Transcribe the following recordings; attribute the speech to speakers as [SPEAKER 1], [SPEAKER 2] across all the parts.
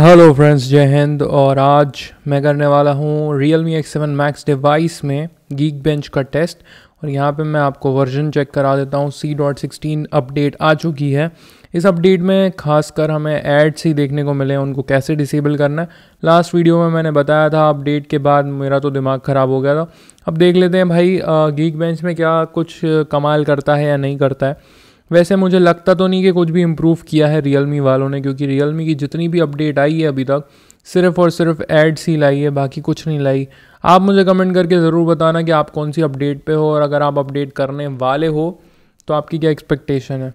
[SPEAKER 1] hello friends जय हिंद और आज मैं करने वाला हूँ Realme X seven Max device में गीक बेंच का टेस्ट और यहाँ पे मैं आपको वर्जन चेक करा देता हूँ सी डॉट सिक्सटीन अपडेट आ चुकी है इस अपडेट में खासकर हमें एड्स ही देखने को मिले उनको कैसे डिसेबल करना है लास्ट वीडियो में मैंने बताया था अपडेट के बाद मेरा तो दिमाग ख़राब हो गया था अब देख लेते हैं भाई गीक बेंच में क्या कुछ कमाल करता है या नहीं करता है वैसे मुझे लगता तो नहीं कि कुछ भी इम्प्रूव किया है मी वालों ने क्योंकि मी की जितनी भी अपडेट आई है अभी तक सिर्फ और सिर्फ एड्स ही लाई है बाकी कुछ नहीं लाई आप मुझे कमेंट करके ज़रूर बताना कि आप कौन सी अपडेट पे हो और अगर आप अपडेट करने वाले हो तो आपकी क्या एक्सपेक्टेशन है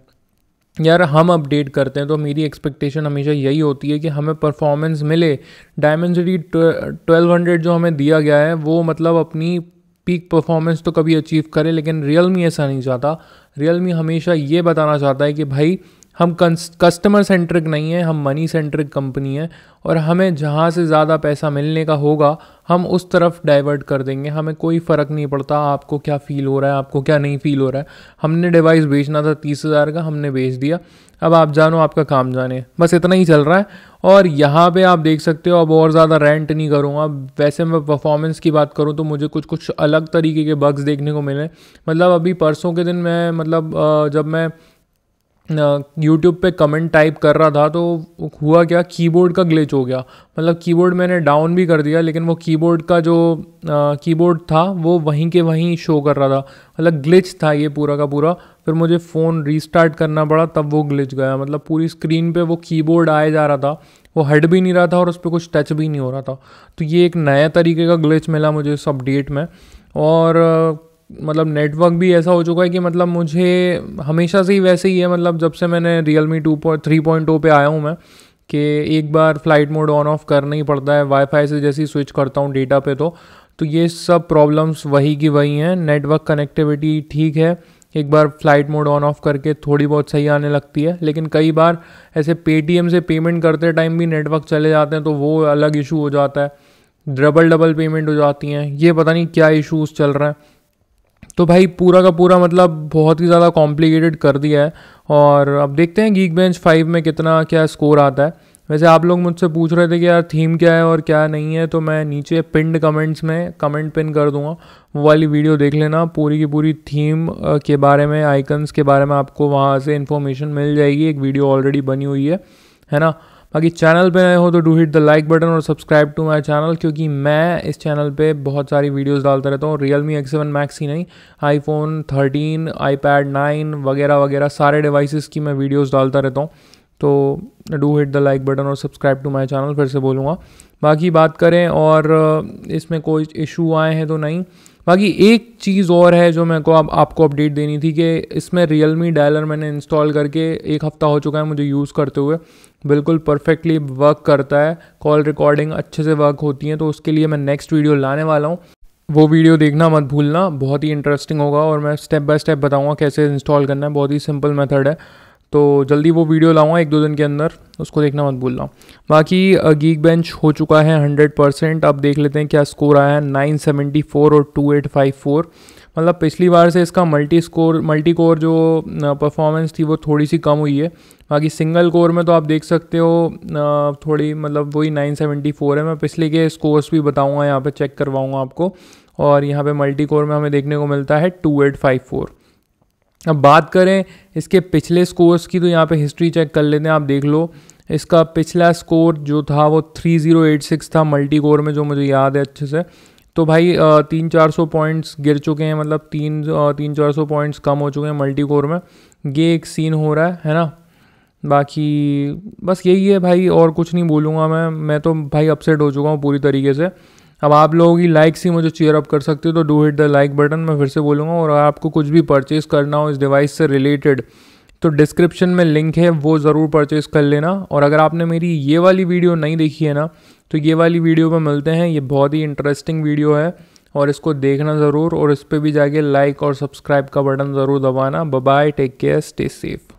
[SPEAKER 1] यार हम अपडेट करते हैं तो मेरी एक्सपेक्टेशन हमेशा यही होती है कि हमें परफॉर्मेंस मिले डायमेंसिटी ट्वेल्व हंड्रेड जो हमें दिया गया है वो मतलब अपनी पीक परफॉर्मेंस तो कभी अचीव करे लेकिन रियल मी ऐसा नहीं चाहता रियल मी हमेशा ये बताना चाहता है कि भाई हम कस्टमर सेंट्रिक नहीं है हम मनी सेंट्रिक कंपनी है और हमें जहाँ से ज़्यादा पैसा मिलने का होगा हम उस तरफ डाइवर्ट कर देंगे हमें कोई फ़र्क नहीं पड़ता आपको क्या फ़ील हो रहा है आपको क्या नहीं फ़ील हो रहा है हमने डिवाइस बेचना था तीस हज़ार का हमने बेच दिया अब आप जानो आपका काम जाने बस इतना ही चल रहा है और यहाँ पे आप देख सकते हो अब और ज़्यादा रेंट नहीं करूँगा वैसे मैं परफॉर्मेंस की बात करूँ तो मुझे कुछ कुछ अलग तरीके के बग्स देखने को मिले मतलब अभी परसों के दिन मैं मतलब जब मैं यूट्यूब पे कमेंट टाइप कर रहा था तो हुआ क्या कीबोर्ड का ग्लिच हो गया मतलब कीबोर्ड मैंने डाउन भी कर दिया लेकिन वो कीबोर्ड का जो कीबोर्ड था वो वहीं के वहीं शो कर रहा था मतलब ग्लिच था ये पूरा का पूरा फिर मुझे फ़ोन रीस्टार्ट करना पड़ा तब वो ग्लिच गया मतलब पूरी स्क्रीन पे वो कीबोर्ड आया जा रहा था वो हट भी नहीं रहा था और उस पर कुछ टच भी नहीं हो रहा था तो ये एक नया तरीके का ग्लिच मिला मुझे इस अपडेट में और मतलब नेटवर्क भी ऐसा हो चुका है कि मतलब मुझे हमेशा से ही वैसे ही है मतलब जब से मैंने Realme two point three point two पर आया हूँ मैं कि एक बार फ्लाइट मोड ऑन ऑफ करना ही पड़ता है वाईफाई से जैसे ही स्विच करता हूँ डेटा पे तो तो ये सब प्रॉब्लम्स वही की वही हैं नेटवर्क कनेक्टिविटी ठीक है एक बार फ्लाइट मोड ऑन ऑफ करके थोड़ी बहुत सही आने लगती है लेकिन कई बार ऐसे पेटीएम से पेमेंट करते टाइम भी नेटवर्क चले जाते हैं तो वो अलग इशू हो जाता है डबल डबल पेमेंट हो जाती हैं ये पता नहीं क्या इशूज़ चल रहे हैं तो भाई पूरा का पूरा मतलब बहुत ही ज़्यादा कॉम्प्लिकेटेड कर दिया है और अब देखते हैं गीक बेंच फाइव में कितना क्या स्कोर आता है वैसे आप लोग मुझसे पूछ रहे थे कि यार थीम क्या है और क्या नहीं है तो मैं नीचे पिंड कमेंट्स में कमेंट पिन कर दूंगा वो वाली वीडियो देख लेना पूरी की पूरी थीम के बारे में आइकन्स के बारे में आपको वहाँ से इन्फॉर्मेशन मिल जाएगी एक वीडियो ऑलरेडी बनी हुई है है ना बाकी चैनल पे नए हो तो do hit the like button और सब्सक्राइब टू माय चैनल क्योंकि मैं इस चैनल पे बहुत सारी वीडियोस डालता रहता हूँ Realme X seven Max ही नहीं आईफोन आई आईपैड नाइन वगैरह वगैरह सारे डिवाइसेस की मैं वीडियोस डालता रहता हूँ तो do hit the like button और सब्सक्राइब टू माई चैनल फिर से बोलूँगा बाकी बात करें और इसमें कोई इशू आए हैं तो नहीं बाकी एक चीज़ और है जो मेरे को आप, आपको अपडेट देनी थी कि इसमें रियल मी डायलर मैंने इंस्टॉल करके एक हफ़्ता हो चुका है मुझे यूज़ करते हुए बिल्कुल परफेक्टली वर्क करता है कॉल रिकॉर्डिंग अच्छे से वर्क होती है तो उसके लिए मैं नेक्स्ट वीडियो लाने वाला हूँ वो वीडियो देखना मत भूलना बहुत ही इंटरेस्टिंग होगा और मैं स्टेप बाय स्टेप बताऊंगा कैसे इंस्टॉल करना है बहुत ही सिंपल मेथड है तो जल्दी वो वीडियो लाऊंगा एक दो दिन के अंदर उसको देखना मत भूलना बाकी गीक बेंच हो चुका है हंड्रेड परसेंट अब देख लेते हैं क्या स्कोर आया है नाइन सेवेंटी फोर और टू एट फाइव फोर मतलब पिछली बार से इसका मल्टी स्कोर मल्टी कोर जो परफॉर्मेंस थी वो थोड़ी सी कम हुई है बाकी सिंगल कोर में तो आप देख सकते हो थोड़ी मतलब वही नाइन सेवेंटी फोर है मैं पिछले के स्कोर्स भी बताऊँगा यहाँ पर चेक करवाऊँगा आपको और यहाँ पर मल्टी कोर में हमें देखने को मिलता है टू एट फाइव फोर अब बात करें इसके पिछले स्कोर्स की तो यहाँ पे हिस्ट्री चेक कर लेते हैं आप देख लो इसका पिछला स्कोर जो था वो 3086 था मल्टी कोर में जो मुझे याद है अच्छे से तो भाई तीन चार सौ पॉइंट्स गिर चुके हैं मतलब तीन तीन चार सौ पॉइंट्स कम हो चुके हैं मल्टी कोर में ये एक सीन हो रहा है है ना बाकी बस यही है भाई और कुछ नहीं बोलूँगा मैं मैं तो भाई अपसेट हो चुका हूँ पूरी तरीके से अब आप लोगों की लाइक से मुझे चेयर अप कर सकते हो तो do hit the like button मैं फिर से बोलूँगा और आपको कुछ भी परचेज़ करना हो इस डिवाइस से रिलेटेड तो डिस्क्रिप्शन में लिंक है वो ज़रूर परचेज़ कर लेना और अगर आपने मेरी ये वाली वीडियो नहीं देखी है ना तो ये वाली वीडियो में मिलते हैं ये बहुत ही इंटरेस्टिंग वीडियो है और इसको देखना ज़रूर और इस पर भी जाके लाइक और सब्सक्राइब का बटन ज़रूर दबाना bye take care stay safe